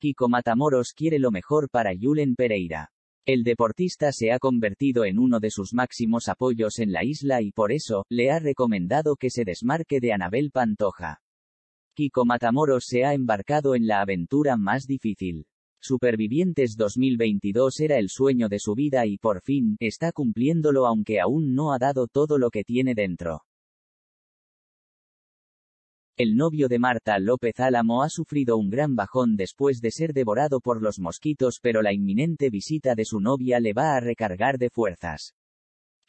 Kiko Matamoros quiere lo mejor para Yulen Pereira. El deportista se ha convertido en uno de sus máximos apoyos en la isla y por eso, le ha recomendado que se desmarque de Anabel Pantoja. Kiko Matamoros se ha embarcado en la aventura más difícil. Supervivientes 2022 era el sueño de su vida y por fin, está cumpliéndolo aunque aún no ha dado todo lo que tiene dentro. El novio de Marta López Álamo ha sufrido un gran bajón después de ser devorado por los mosquitos, pero la inminente visita de su novia le va a recargar de fuerzas.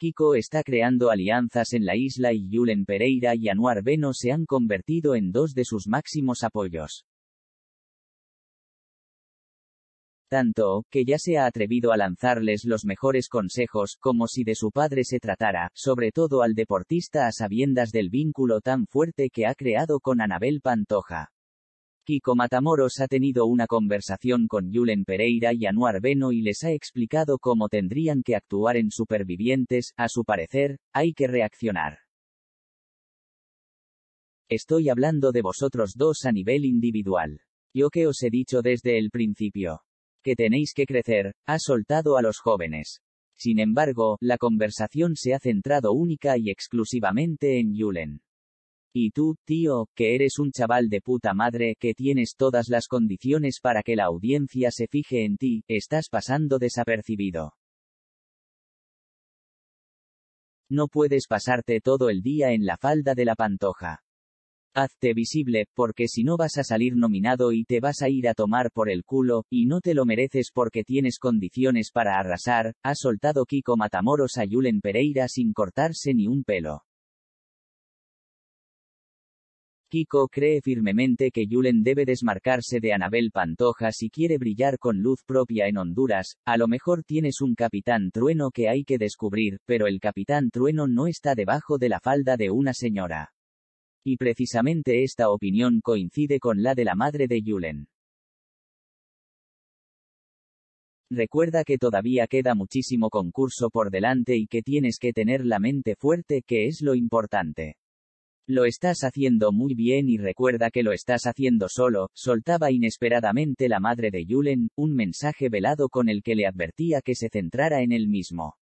Kiko está creando alianzas en la isla y Yulen Pereira y Anuar Beno se han convertido en dos de sus máximos apoyos. tanto, que ya se ha atrevido a lanzarles los mejores consejos, como si de su padre se tratara, sobre todo al deportista a sabiendas del vínculo tan fuerte que ha creado con Anabel Pantoja. Kiko Matamoros ha tenido una conversación con Yulen Pereira y Anuar Beno y les ha explicado cómo tendrían que actuar en supervivientes, a su parecer, hay que reaccionar. Estoy hablando de vosotros dos a nivel individual. Yo que os he dicho desde el principio que tenéis que crecer, ha soltado a los jóvenes. Sin embargo, la conversación se ha centrado única y exclusivamente en Yulen. Y tú, tío, que eres un chaval de puta madre, que tienes todas las condiciones para que la audiencia se fije en ti, estás pasando desapercibido. No puedes pasarte todo el día en la falda de la pantoja. Hazte visible, porque si no vas a salir nominado y te vas a ir a tomar por el culo, y no te lo mereces porque tienes condiciones para arrasar, ha soltado Kiko Matamoros a Yulen Pereira sin cortarse ni un pelo. Kiko cree firmemente que Yulen debe desmarcarse de Anabel Pantoja si quiere brillar con luz propia en Honduras, a lo mejor tienes un capitán trueno que hay que descubrir, pero el capitán trueno no está debajo de la falda de una señora. Y precisamente esta opinión coincide con la de la madre de Yulen. Recuerda que todavía queda muchísimo concurso por delante y que tienes que tener la mente fuerte, que es lo importante. Lo estás haciendo muy bien y recuerda que lo estás haciendo solo, soltaba inesperadamente la madre de Yulen, un mensaje velado con el que le advertía que se centrara en él mismo.